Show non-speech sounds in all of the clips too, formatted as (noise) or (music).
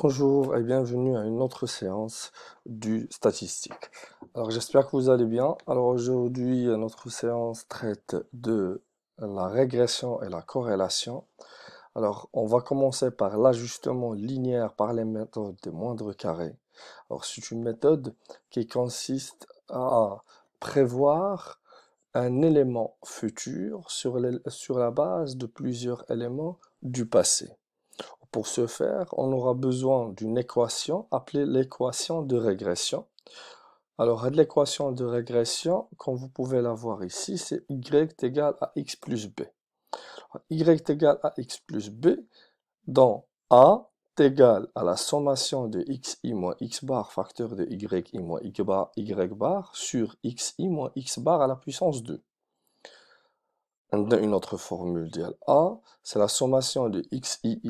Bonjour et bienvenue à une autre séance du statistique. Alors j'espère que vous allez bien. Alors aujourd'hui notre séance traite de la régression et la corrélation. Alors on va commencer par l'ajustement linéaire par les méthodes des moindres carrés. Alors c'est une méthode qui consiste à prévoir un élément futur sur, sur la base de plusieurs éléments du passé. Pour ce faire, on aura besoin d'une équation appelée l'équation de régression. Alors, l'équation de régression, comme vous pouvez la voir ici, c'est y égale à x plus b. y égal à x plus b, dont a est égal à la sommation de xi moins x bar facteur de yi moins y bar, y bar sur xi moins x bar à la puissance 2. On une autre formule de A, c'est la sommation de xi,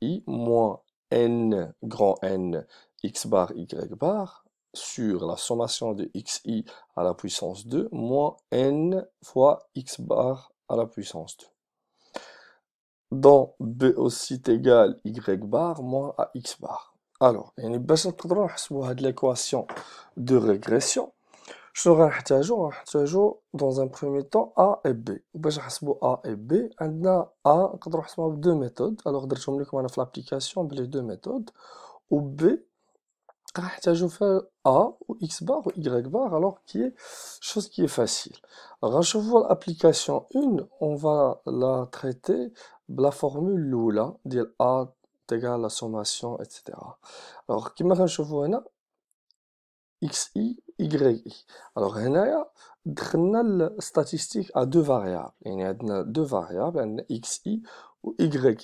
yi moins n grand n x bar y bar sur la sommation de xi à la puissance 2 moins n fois x bar à la puissance 2. Dans b aussi égale y bar moins ax bar. Alors, il on une l'équation de régression. Je vais vous un petit Dans un premier temps, A et B. Je vais A et un petit ajout. A et B. A, il y a deux méthodes. Alors, je vais vous donner l'application de ces deux méthodes. Et B, je vais vous A, ou X bar, ou Y bar. Alors, une chose qui est facile. Alors, je vous l'application 1. On va la traiter la formule Lula. A est A, la sommation, etc. Alors, qui est-ce que je XI, YI. Alors, y a statistique à deux variables. Il y a deux variables, XI ou YI.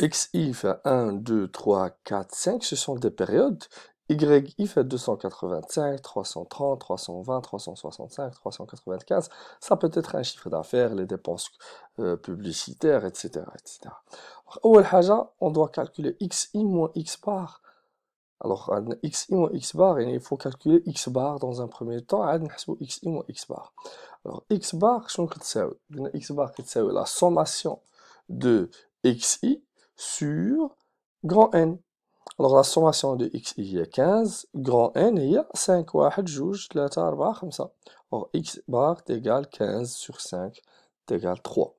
XI fait 1, 2, 3, 4, 5, ce sont des périodes. YI fait 285, 330, 320, 365, 395. Ça peut être un chiffre d'affaires, les dépenses euh, publicitaires, etc. etc. Alors, on doit calculer XI moins X par alors, x a moins x bar, il faut calculer x bar dans un premier temps. On moins x bar. Alors, x bar, je vais x bar, la sommation de xi sur grand n. Alors, la sommation de xi est 15, grand n est 5. 1, 2, 3, 4, 5. Alors, x bar égale 15 sur 5 égal 3.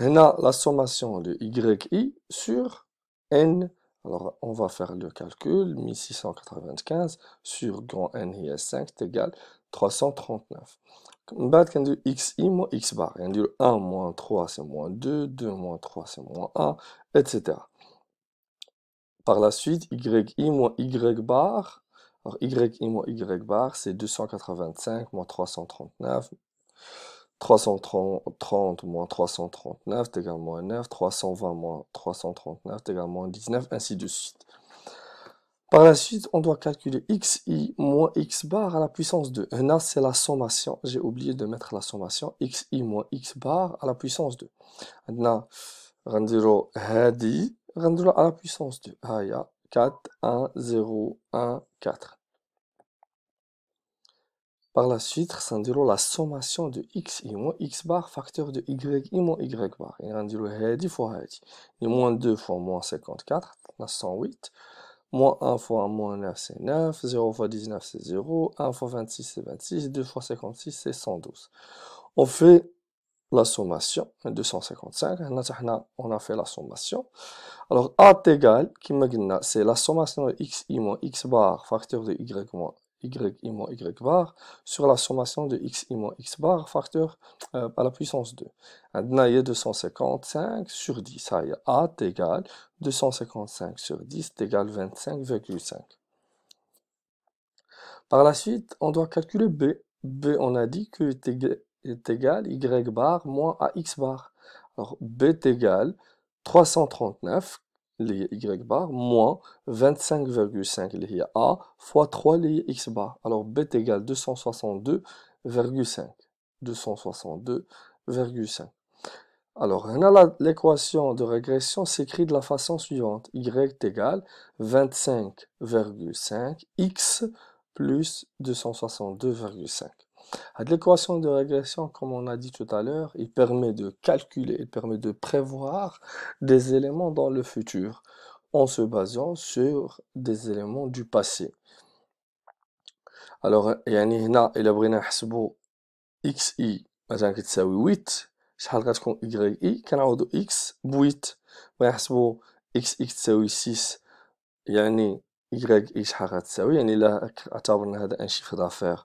On a la sommation de yi sur n alors, on va faire le calcul. 1695 sur grand N 5 est égal 339. Bad can xi moins x bar. On 1 moins 3 c'est moins 2, 2 moins 3 c'est moins 1, etc. Par la suite, yi moins y bar. Alors yi moins y bar c'est 285 moins 339. 330 moins 339 est égal à moins 9, 320 moins 339 est égal à moins 19, ainsi de suite. Par la suite, on doit calculer xi moins x bar à la puissance 2. Là, c'est la sommation. J'ai oublié de mettre la sommation. xi moins x bar à la puissance 2. Là, rendu hadi, à la puissance 2. Ah, 4, 1, 0, 1, 4. Par la suite, ça dirait la sommation de x moins x bar facteur de y moins y bar. غنديرو fois fois Et moins 2 fois moins 54 108. Moins 1 fois moins 9 c'est 9, 0 fois 19 c'est 0, 1 fois 26 c'est 26, 2 fois 56 c'est 112. On fait la sommation, 255, on a fait la sommation. Alors, A égale, qui c'est la sommation de x i moins x bar, facteur de y moins y moins y bar sur la sommation de x i moins x bar facteur euh, à la puissance 2. Maintenant, 255 sur 10. Ça, y a a égal 255 sur 10 égal 25,5. Par la suite, on doit calculer b. b, on a dit que est égal y bar moins ax bar. Alors, b est égal 339 li y bar moins 25,5 li a fois 3 lié x bar alors b égale 262,5 262,5 alors l'équation de régression s'écrit de la façon suivante y égale 25,5 x plus 262,5 L'équation de régression, comme on a dit tout à l'heure, il permet de calculer, il permet de prévoir des éléments dans le futur en se basant sur des éléments du passé. Alors, يعني هنا la بغينا نحسبوا xi, اي مثلا كتساوي 8 شحال غتكون YI. اي كنعوضوا x ب 8 بغينا نحسبوا اكس 6 يعني y اي شحال غتساوي يعني la اعتبرنا هذا ان chiffre d'affaires.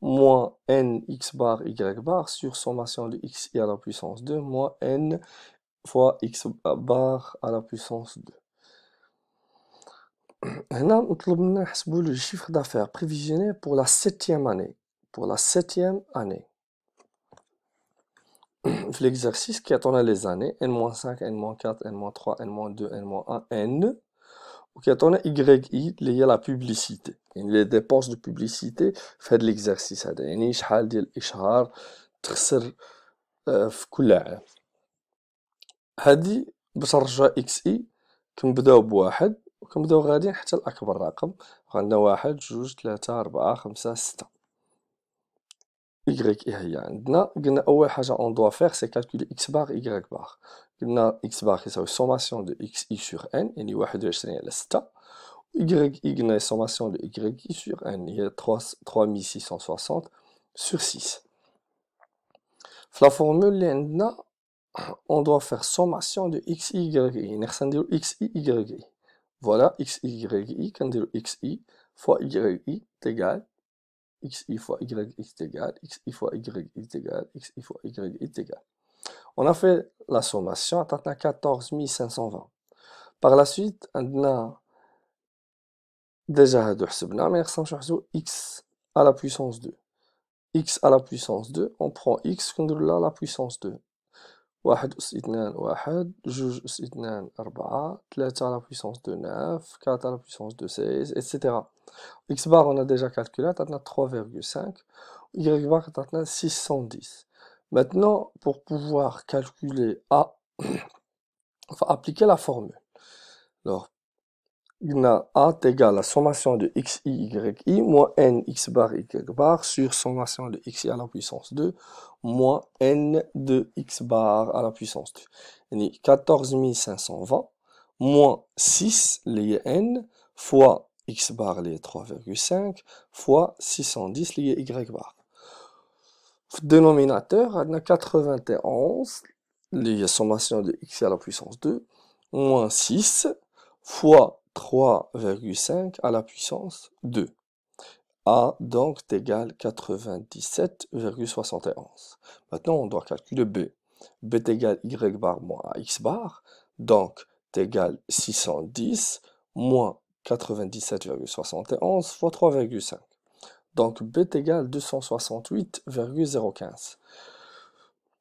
moins n x bar y bar sur sommation de x à la puissance 2 moins n fois x bar à la puissance 2. Maintenant, nous le chiffre d'affaires prévisionné pour la septième année. Pour la septième année. (clears throat) L'exercice qui attendait les années, n-5, n-4, n-3, n-2, n-1, n. وكيعطونا إكغيك إي لي هي لا بوبليسيتي يعني لي ديبونس دو بوبليسيتي في هاد ليكزارسيس هذا يعني شحال ديال الإشهار تخسر في كل عام هادي باش نرجع إكس إي كنبداو بواحد وكنبداو غاديين حتى لأكبر رقم عندنا واحد جوج تلاتة ربعة خمسة ستة إيكغيك اي هي عندنا قلنا اول حاجه اون دوا فيغ سي كالكولي اكس باغ إيكغيك باغ x اكس est la sommation de y sur la sommation de y sur sur n هي 3660 sur on doit faire sommation de x, y, x, y, Voilà, x, y, x, fois y, i تيغال fois y, i تيغال x, fois y, i تيغال x, fois y, on a fait la sommation, à 14 520. Par la suite, on a déjà mais x à la puissance 2. x à la puissance 2, on prend x à la puissance 2. 1 2 1 2 2 4 3 à la puissance de 9 4 à la puissance de 16 etc. x bar on a déjà calculé, on a 3,5 y bar on a 610 Maintenant, pour pouvoir calculer A, on (clears throat) appliquer la formule. Alors, a A est égal à la sommation de xi, moins n x bar, y bar sur sommation de xi à la puissance 2 moins n de x bar à la puissance 2. 14 520 moins 6 lié n fois x bar lié 3,5 fois 610 lié y bar dénominateur, on a 91, les sommations de x à la puissance 2, moins 6, fois 3,5 à la puissance 2. A donc égal 97,71. Maintenant, on doit calculer B. B est égal Y bar moins X bar, donc est égal 610 moins 97,71 fois 3,5. Donc B égale 268,015.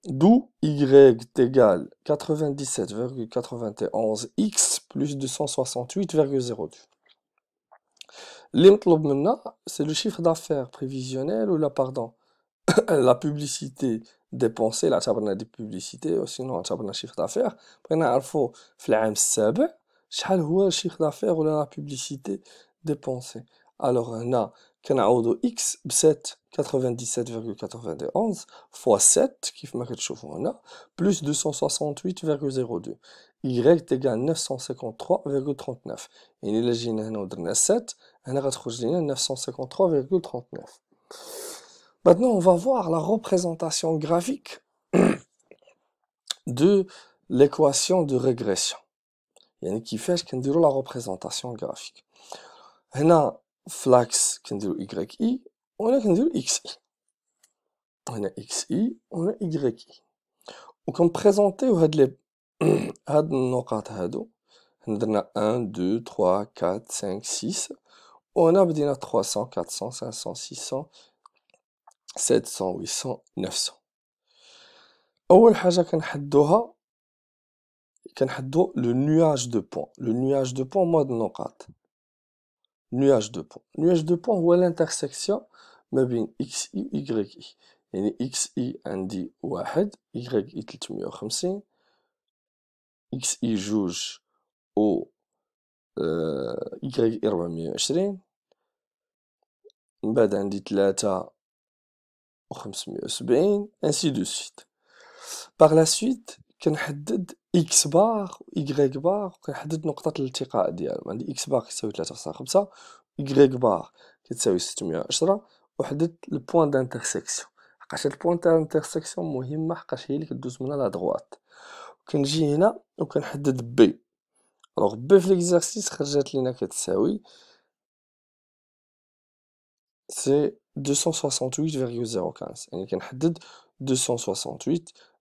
D'où Y égale 97,91 X plus 268,02. L'imtlob c'est le chiffre d'affaires prévisionnel ou la, pardon, (coughs) la publicité dépensée, la a des publicités, ou sinon la un chiffre d'affaires. Prenons un chiffre d'affaires ou la publicité dépensée. Alors, on a كنعوضو اكس 7 97,91 fois 7 qui on plus 268,02 y égale 953,39 et الا جينا هنا ودرنا 7 هنا غتخرج de 953,39 Maintenant, on va voir la représentation graphique de l'équation de régression. Il y يعني كيفاش كنديروا la représentation graphique. Flax, on a XI. On a XI, on a YI. On peut présenter, (clears throat) on a 1, 2, 3, 4, 5, 6. On a 300, 400, 500, 600, 700, 800, 900. On a le nuage de points. Le nuage de points, moi, je nuage de points. Nuage de points, où est l'intersection entre x, y, y, y. x, y, un, 1, y, est 350, x, y, juge, o, euh, y, 420, on a 3, 570, ainsi de suite. Par la suite, كنحدد اكس بار واي بار كنحدد نقطة الالتقاء ديالهم عندي اكس بار كتساوي 3.5 واي بار كتساوي 610 وحددت البوان دانترسيكسيون حقاش هاد البوان تاع مهمة حقاش هي اللي كدوز منها لا دغوات كنجي هنا وكنحدد بي الوغ بي في ليكزارسيس خرجت لينا كتساوي سي 268.015 يعني كنحدد 268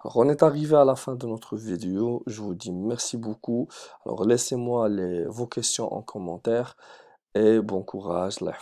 Alors, on est arrivé à la fin de notre vidéo. Je vous dis merci beaucoup. Alors, laissez-moi vos questions en commentaire et bon courage. La